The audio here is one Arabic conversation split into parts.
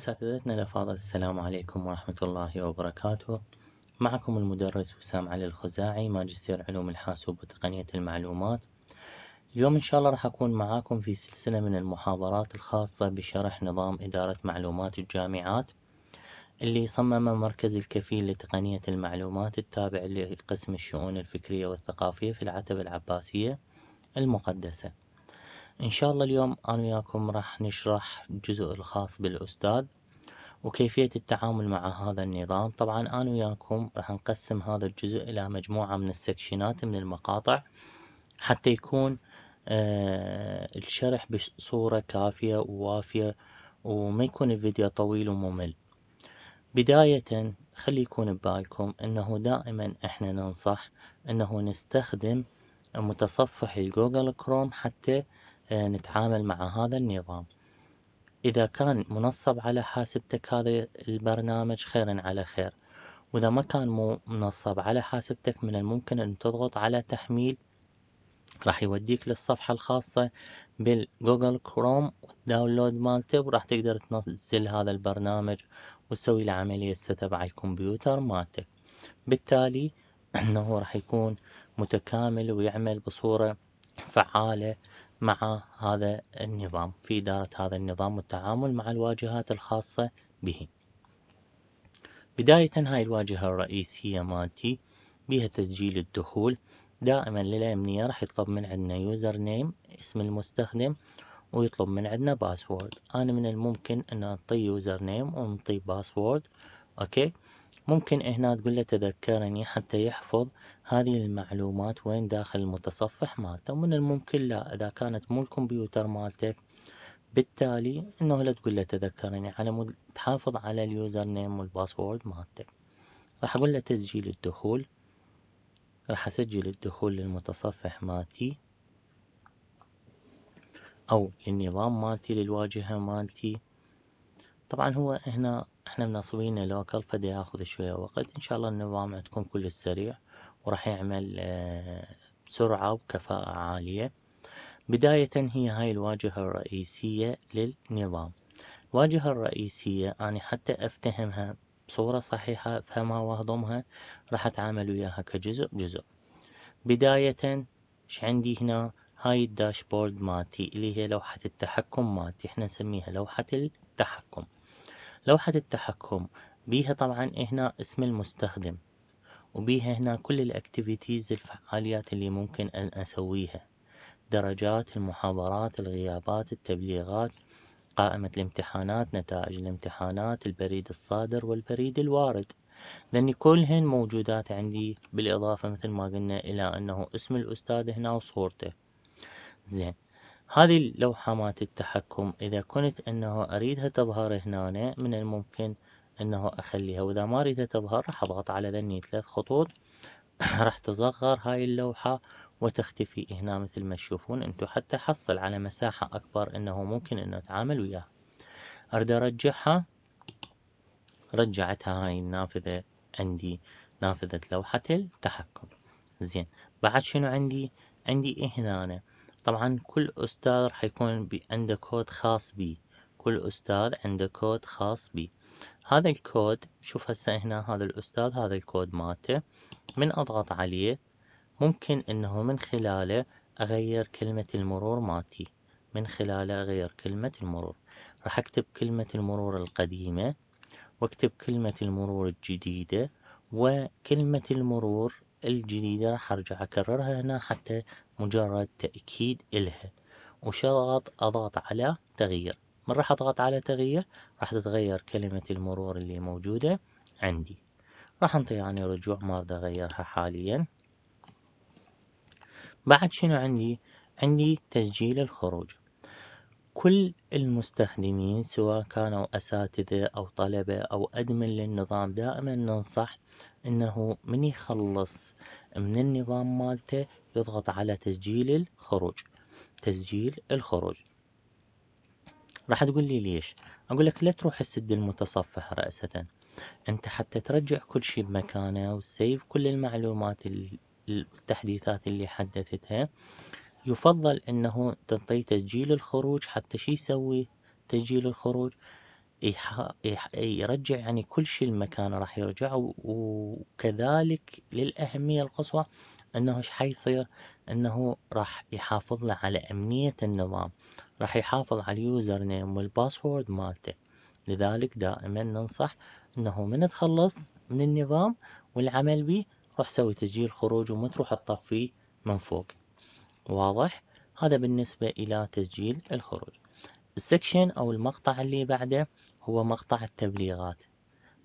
أساتذتنا الأفاضل السلام عليكم ورحمة الله وبركاته معكم المدرس وسام علي الخزاعي ماجستير علوم الحاسوب وتقنية المعلومات اليوم إن شاء الله راح أكون معاكم في سلسلة من المحاضرات الخاصة بشرح نظام إدارة معلومات الجامعات اللي صممه مركز الكفيل لتقنية المعلومات التابع لقسم الشؤون الفكرية والثقافية في العتبة العباسية المقدسة إن شاء الله اليوم أنا وياكم راح نشرح الجزء الخاص بالأستاذ وكيفية التعامل مع هذا النظام طبعا أنا وياكم راح نقسم هذا الجزء إلى مجموعة من السكشنات من المقاطع حتى يكون آه الشرح بصورة كافية ووافية وما يكون الفيديو طويل وممل بداية خلي يكون ببالكم أنه دائما إحنا ننصح أنه نستخدم متصفح الجوجل كروم حتى نتعامل مع هذا النظام إذا كان منصب على حاسبتك هذا البرنامج خيرا على خير وإذا ما كان منصب على حاسبتك من الممكن أن تضغط على تحميل راح يوديك للصفحة الخاصة بالجوجل كروم والداونلود مالته وراح تقدر تنزل هذا البرنامج وتسوي له عملية سيت على الكمبيوتر مالتك بالتالي انه راح يكون متكامل ويعمل بصورة فعالة مع هذا النظام في إدارة هذا النظام والتعامل مع الواجهات الخاصة به بداية هاي الواجهة الرئيسية مالتي بها تسجيل الدخول دائما للأمنية راح يطلب من عندنا يوزر نيم اسم المستخدم ويطلب من عندنا باسورد أنا من الممكن أن أعطي يوزر نيم ونعطي باسورد أوكي ممكن هنا تقول له تذكرني حتى يحفظ هذه المعلومات وين داخل المتصفح مالته ومن الممكن لا إذا كانت مو الكمبيوتر مالتك بالتالي انه لا تقول له تذكرني على مود تحافظ على اليوزر نيم والباسورد مالتك راح اقول له تسجيل الدخول راح اسجل الدخول للمتصفح مالتي او للنظام مالتي للواجهة مالتي طبعا هو هنا احنا منصبين لوكال فدي ياخذ شوية وقت ان شاء الله النظام عندكم كل سريع وراح يعمل آه، بسرعة وكفاءة عالية بداية هي هاي الواجهة الرئيسية للنظام الواجهة الرئيسية أنا حتى أفتهمها بصورة صحيحة أفهمها وأهضمها راح أتعامل وياها كجزء جزء بداية ش عندي هنا هاي الداشبورد مالتي اللي هي لوحة التحكم مالتي احنا نسميها لوحة التحكم لوحة التحكم بيها طبعا هنا اسم المستخدم وبيها هنا كل الاكتيفيتيز الفعاليات اللي ممكن ان اسويها درجات المحاضرات الغيابات التبليغات قائمة الامتحانات نتائج الامتحانات البريد الصادر والبريد الوارد لأن كلهن موجودات عندي بالإضافة مثل ما قلنا إلى أنه اسم الأستاذ هنا وصورته زين هذه اللوحة مالت التحكم إذا كنت أنه أريدها تظهر هنا من الممكن أنه أخليها وإذا ما أريدها تظهر راح أضغط على ذني ثلاث خطوط راح تصغر هاي اللوحة وتختفي هنا مثل ما تشوفون أنتو حتى حصل على مساحة أكبر أنه ممكن أنه أتعامل وياها أريد أرجعها رجعتها هاي النافذة عندي نافذة لوحة التحكم زين بعد شنو عندي عندي إيه هنا طبعا كل أستاذ راح يكون عنده كود خاص بي كل أستاذ عنده كود خاص بي هذا الكود شوف هسه هنا هذا الأستاذ هذا الكود مالته من أضغط عليه ممكن أنه من خلاله أغير كلمة المرور مالتي من خلاله أغير كلمة المرور راح أكتب كلمة المرور القديمة واكتب كلمة المرور الجديدة وكلمة المرور الجديدة راح أرجع أكررها هنا حتى مجرد تأكيد إلها وشغط أضغط على تغيير من راح أضغط على تغيير راح تتغير كلمة المرور اللي موجودة عندي راح انطي يعني رجوع ما أريد أغيرها حاليا بعد شنو عندي عندي تسجيل الخروج كل المستخدمين سواء كانوا أساتذة أو طلبة أو أدمن للنظام دائما ننصح أنه من يخلص من النظام مالته يضغط على تسجيل الخروج تسجيل الخروج راح تقول لي ليش أقول لك لا تروح السد المتصفح رأسة أنت حتى ترجع كل شيء بمكانه وسيف كل المعلومات التحديثات اللي حدثتها يفضل انه تنطي تسجيل الخروج حتى شي يسوي تسجيل الخروج يح... يح... يرجع يعني كل شيء المكان راح يرجع و... وكذلك للأهمية القصوى أنه إيش حيصير أنه راح يحافظ له على أمنية النظام راح يحافظ على اليوزر نيم والباسورد مالته لذلك دائما ننصح أنه من تخلص من النظام والعمل به روح سوي تسجيل خروج وما تروح تطفيه من فوق واضح هذا بالنسبة إلى تسجيل الخروج السكشن أو المقطع اللي بعده هو مقطع التبليغات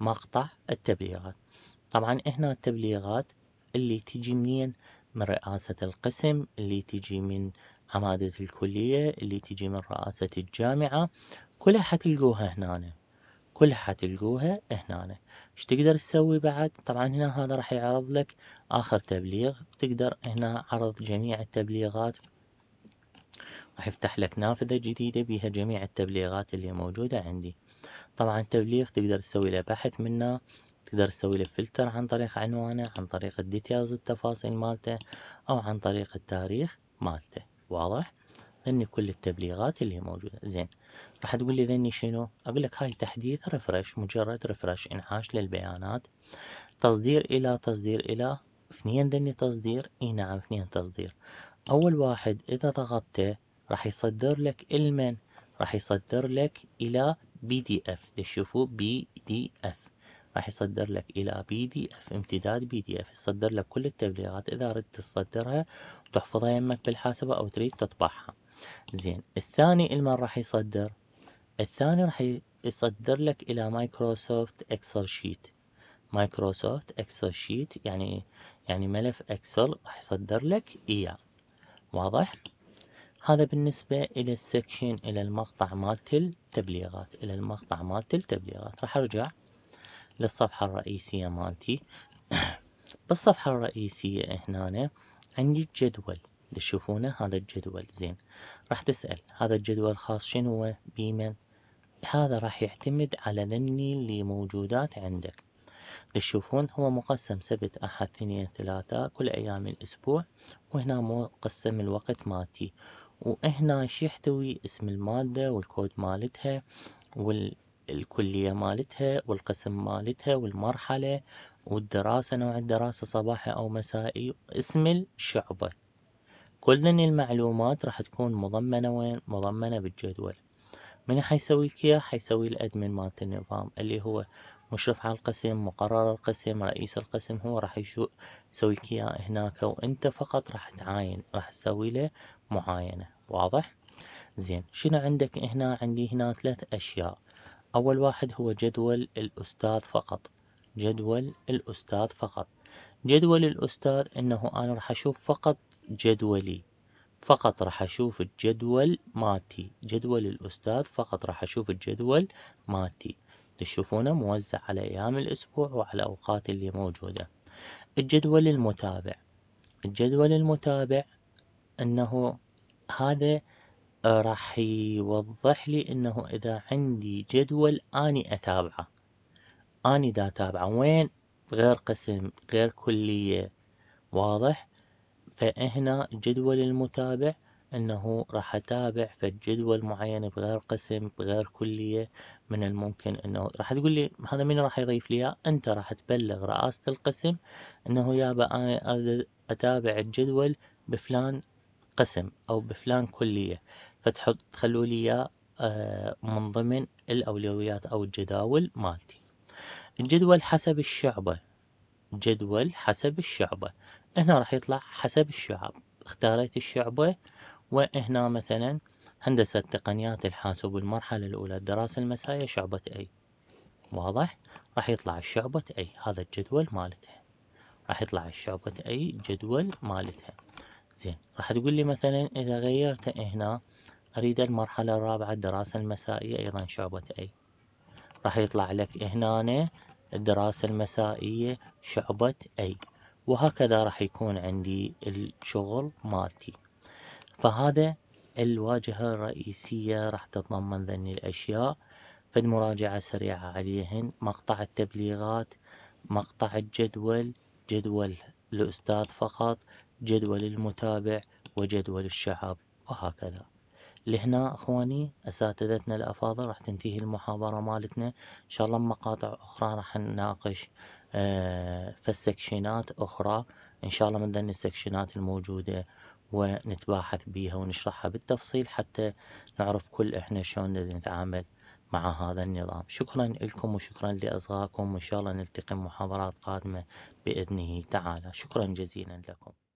مقطع التبليغات طبعا هنا التبليغات اللي تجي منين من رئاسة القسم اللي تجي من عمادة الكلية اللي تجي من رئاسة الجامعة كلها حتلقوها هنا كلها حتلقوها هنا ايش تقدر تسوي بعد طبعا هنا هذا راح يعرض لك اخر تبليغ تقدر هنا عرض جميع التبليغات راح يفتح لك نافذة جديدة بها جميع التبليغات اللي موجودة عندي طبعا التبليغ تقدر تسوي له بحث منه تقدر تسوي له فلتر عن طريق عنوانه عن طريق الديتيلز التفاصيل مالته او عن طريق التاريخ مالته واضح ضمن كل التبليغات اللي موجودة زين راح تقول لي ذني شنو اقول لك هاي تحديث ريفرش مجرد ريفرش انعاش للبيانات تصدير الى تصدير الى اثنين ذني تصدير اي نعم اثنين تصدير اول واحد اذا ضغطته راح يصدر لك المن راح يصدر لك الى بي دي اف تشوفوا بي دي اف راح يصدر لك الى بي دي اف امتداد بي دي اف يصدر لك كل التبليغات اذا ردت تصدرها وتحفظها يمك بالحاسبة او تريد تطبعها زين الثاني المن راح يصدر الثاني راح يصدر لك إلى مايكروسوفت إكسل شيت مايكروسوفت إكسل شيت يعني يعني ملف إكسل راح يصدر لك إياه واضح؟ هذا بالنسبة إلى السكشن إلى المقطع مالت التبليغات إلى المقطع مالت التبليغات راح أرجع للصفحة الرئيسية مالتي بالصفحة الرئيسية هنا عندي الجدول تشوفونه هذا الجدول زين راح تسأل هذا الجدول خاص شنو هو بمن هذا راح يعتمد على ذني اللي موجودات عندك تشوفون هو مقسم سبت أحد اثنين ثلاثة كل أيام الأسبوع وهنا مقسم الوقت مالتي وهنا شي يحتوي اسم المادة والكود مالتها والكلية مالتها والقسم مالتها والمرحلة والدراسة نوع الدراسة صباحي أو مسائي اسم الشعبة كل المعلومات راح تكون مضمنة وين مضمنة بالجدول من حيسوي لك اياه حيسوي الادمن مالت النظام اللي هو مشرف على القسم مقرر القسم رئيس القسم هو راح يسوي لك اياه هناك وانت فقط راح تعاين راح تسوي له معاينه واضح زين شنو عندك هنا عندي هنا ثلاث اشياء اول واحد هو جدول الاستاذ فقط جدول الاستاذ فقط جدول الاستاذ انه انا راح اشوف فقط جدولي فقط راح أشوف الجدول مالتي جدول الأستاذ فقط راح أشوف الجدول مالتي تشوفونه موزع على أيام الأسبوع وعلى أوقات اللي موجودة الجدول المتابع الجدول المتابع أنه هذا آه، راح يوضح لي أنه إذا عندي جدول أني أتابعه أني دا أتابعه وين غير قسم غير كلية واضح فهنا جدول المتابع انه راح اتابع في جدول معين بغير قسم بغير كلية من الممكن انه راح تقول لي هذا مين راح يضيف لي اياه انت راح تبلغ رئاسة القسم انه يابا انا اتابع الجدول بفلان قسم او بفلان كلية فتحط تخلوا لي اياه آه، من ضمن الاولويات او الجداول مالتي الجدول حسب الشعبة جدول حسب الشعبة هنا راح يطلع حسب الشعب اختاريت الشعبة وهنا مثلا هندسة تقنيات الحاسوب المرحلة الأولى الدراسة المسائية شعبة أي واضح راح يطلع الشعبة أي هذا الجدول مالتها راح يطلع الشعبة أي جدول مالتها زين راح تقول لي مثلا إذا غيرت هنا أريد المرحلة الرابعة الدراسة المسائية أيضا شعبة أي راح يطلع لك هنا الدراسة المسائية شعبة أي وهكذا راح يكون عندي الشغل مالتي فهذا الواجهة الرئيسية راح تتضمن ذني الأشياء فد مراجعة سريعة عليهن مقطع التبليغات مقطع الجدول جدول الأستاذ فقط جدول المتابع وجدول الشعب وهكذا لهنا اخواني اساتذتنا الافاضل راح تنتهي المحاضره مالتنا ان شاء الله مقاطع اخرى راح نناقش آه، السكشنات أخرى إن شاء الله من ضمن السكشنات الموجودة ونتباحث بيها ونشرحها بالتفصيل حتى نعرف كل إحنا شلون نتعامل مع هذا النظام شكرا لكم وشكرا لأصغائكم وإن شاء الله نلتقي محاضرات قادمة بإذنه تعالى شكرا جزيلا لكم